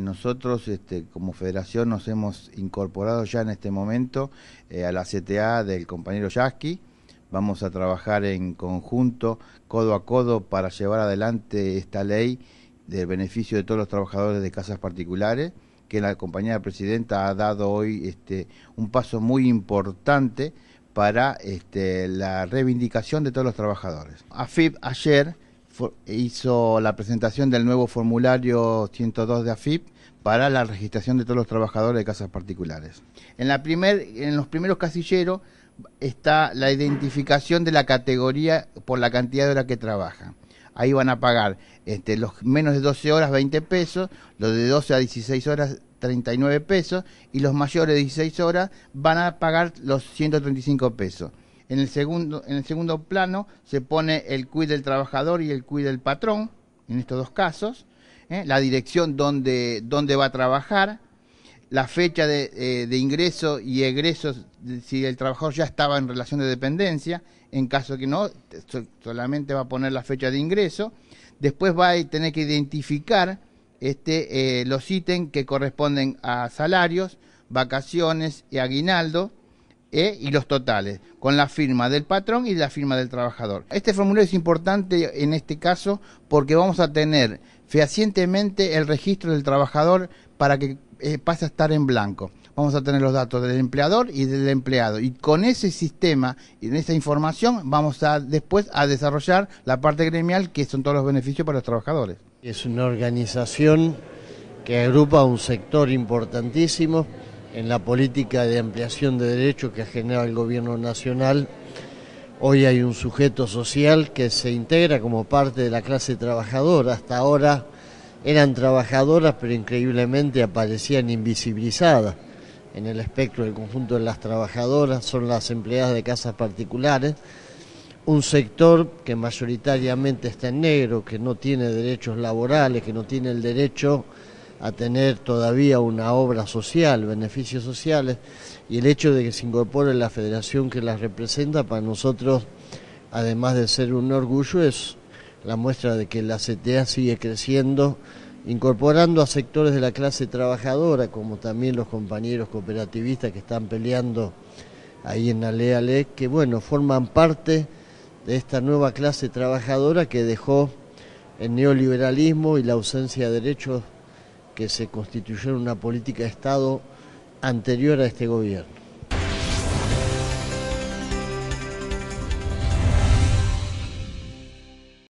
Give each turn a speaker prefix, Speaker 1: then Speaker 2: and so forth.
Speaker 1: Nosotros este, como federación nos hemos incorporado ya en este momento eh, a la CTA del compañero Yasky. Vamos a trabajar en conjunto, codo a codo, para llevar adelante esta ley del beneficio de todos los trabajadores de casas particulares, que la compañera presidenta ha dado hoy este, un paso muy importante para este, la reivindicación de todos los trabajadores. AFIP ayer hizo la presentación del nuevo formulario 102 de AFIP para la registración de todos los trabajadores de casas particulares. En, la primer, en los primeros casilleros está la identificación de la categoría por la cantidad de horas que trabaja. Ahí van a pagar este, los menos de 12 horas 20 pesos, los de 12 a 16 horas 39 pesos y los mayores de 16 horas van a pagar los 135 pesos. En el segundo, en el segundo plano se pone el CUI del trabajador y el CUI del patrón, en estos dos casos, ¿eh? la dirección donde, va a trabajar, la fecha eh, de, ingreso y egreso, si el trabajador ya estaba en relación de dependencia, en caso que no, solamente va a poner la fecha de ingreso, después va a tener que identificar este, eh, los ítems que corresponden a salarios, vacaciones y aguinaldo, ¿eh? y los totales, con la firma del patrón y la firma del trabajador. Este formulario es importante en este caso porque vamos a tener fehacientemente el registro del trabajador para que eh, pase a estar en blanco. Vamos a tener los datos del empleador y del empleado. Y con ese sistema y en esa información vamos a después a desarrollar la
Speaker 2: parte gremial que son todos los beneficios para los trabajadores. Es una organización que agrupa un sector importantísimo en la política de ampliación de derechos que genera el gobierno nacional. Hoy hay un sujeto social que se integra como parte de la clase trabajadora. Hasta ahora eran trabajadoras, pero increíblemente aparecían invisibilizadas en el espectro del conjunto de las trabajadoras, son las empleadas de casas particulares, un sector que mayoritariamente está en negro, que no tiene derechos laborales, que no tiene el derecho a tener todavía una obra social, beneficios sociales, y el hecho de que se incorpore la federación que las representa para nosotros, además de ser un orgullo, es la muestra de que la CTA sigue creciendo, incorporando a sectores de la clase trabajadora, como también los compañeros cooperativistas que están peleando ahí en Ale que bueno, forman parte de esta nueva clase trabajadora que dejó el neoliberalismo y la ausencia de derechos que se constituyó una política de Estado anterior a este gobierno.